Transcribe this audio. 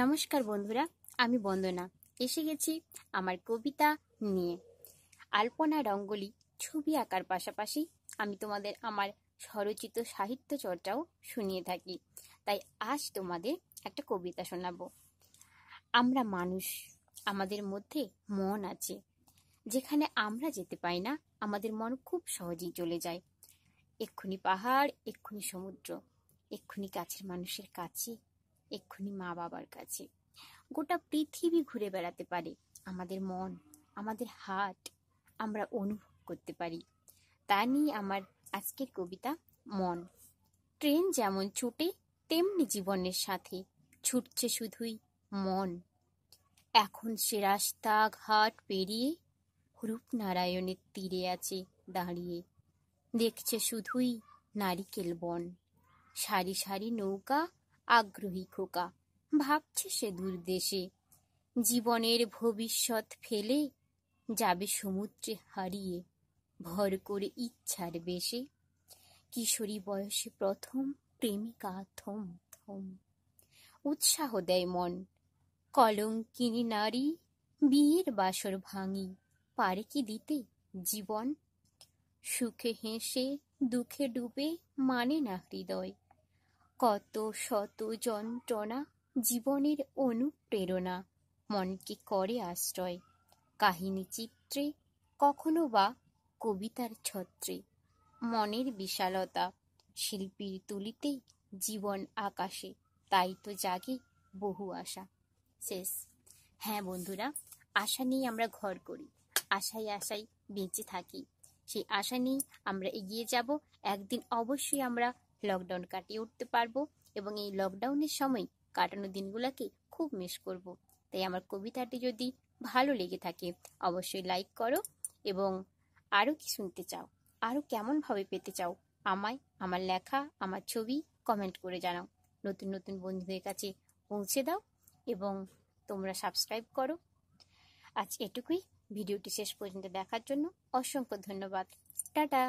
নমস্কার বন্ধুরা আমি বন্দনা এসে গেছি আমার কবিতা নিয়ে আলপনা রঙ্গলি ছবি আঁকার পাশাপাশি আমি তোমাদের আমার স্বরচিত সাহিত্য চর্চাও শুনিয়ে থাকি তাই আজ তোমাদের একটা কবিতা শোনাবো আমরা মানুষ আমাদের মধ্যে মন আছে যেখানে আমরা যেতে পাই না আমাদের মন খুব সহজেই চলে যায় এক্ষুনি পাহাড় এক্ষুনি সমুদ্র এক্ষুনি কাছের মানুষের কাছে এক্ষুনি মা বাবার কাছে গোটা পৃথিবী ঘুরে বেড়াতে পারে আমাদের মন আমাদের হাট আমরা অনুভব করতে পারি তা নিয়ে আমার আজকের কবিতা মন ট্রেন যেমন ছুটে তেমনি জীবনের সাথে ছুটছে শুধুই মন এখন সে রাস্তা ঘাট পেরিয়ে রূপনারায়ণের তীরে আছে দাঁড়িয়ে দেখছে শুধুই নারিকেল বন সারি সারি নৌকা আগ্রহী খোকা ভাবছে সে দূর দেশে জীবনের ভবিষ্যৎ ফেলে যাবে সমুদ্রে হারিয়ে ভর করে ইচ্ছার বেশে কিশোরী বয়সে প্রথম প্রেমিকা থম থম উৎসাহ দেয় মন কলঙ্কিনি নারী বিয়ের বাসর ভাঙি পারে কি দিতে জীবন সুখে হেসে দুঃখে ডুবে মানে না হৃদয় কত শত যন্ত্রণা জীবনের অনুপ্রেরণা মনকে করে আশ্রয় কাহিনী চিত্রে কখনো বা কবিতার ছত্রে মনের বিশালতা শিল্পীর তুলিতে জীবন আকাশে তাই তো জাগে বহু আশা শেষ হ্যাঁ বন্ধুরা আশা নিয়ে আমরা ঘর করি আশায় আশায় বেঁচে থাকি সেই আশা নিয়েই আমরা এগিয়ে যাব একদিন অবশ্যই আমরা লকডাউন কাটিয়ে উঠতে পারবো এবং এই লকডাউনের সময় কাটানো দিনগুলোকে খুব মিস করব। তাই আমার কবিতাটি যদি ভালো লেগে থাকে অবশ্যই লাইক করো এবং আরও কি শুনতে চাও আরও কেমনভাবে পেতে চাও আমায় আমার লেখা আমার ছবি কমেন্ট করে জানাও নতুন নতুন বন্ধুদের কাছে পৌঁছে দাও এবং তোমরা সাবস্ক্রাইব করো আজ এটুকুই ভিডিওটি শেষ পর্যন্ত দেখার জন্য অসংখ্য ধন্যবাদ টাটা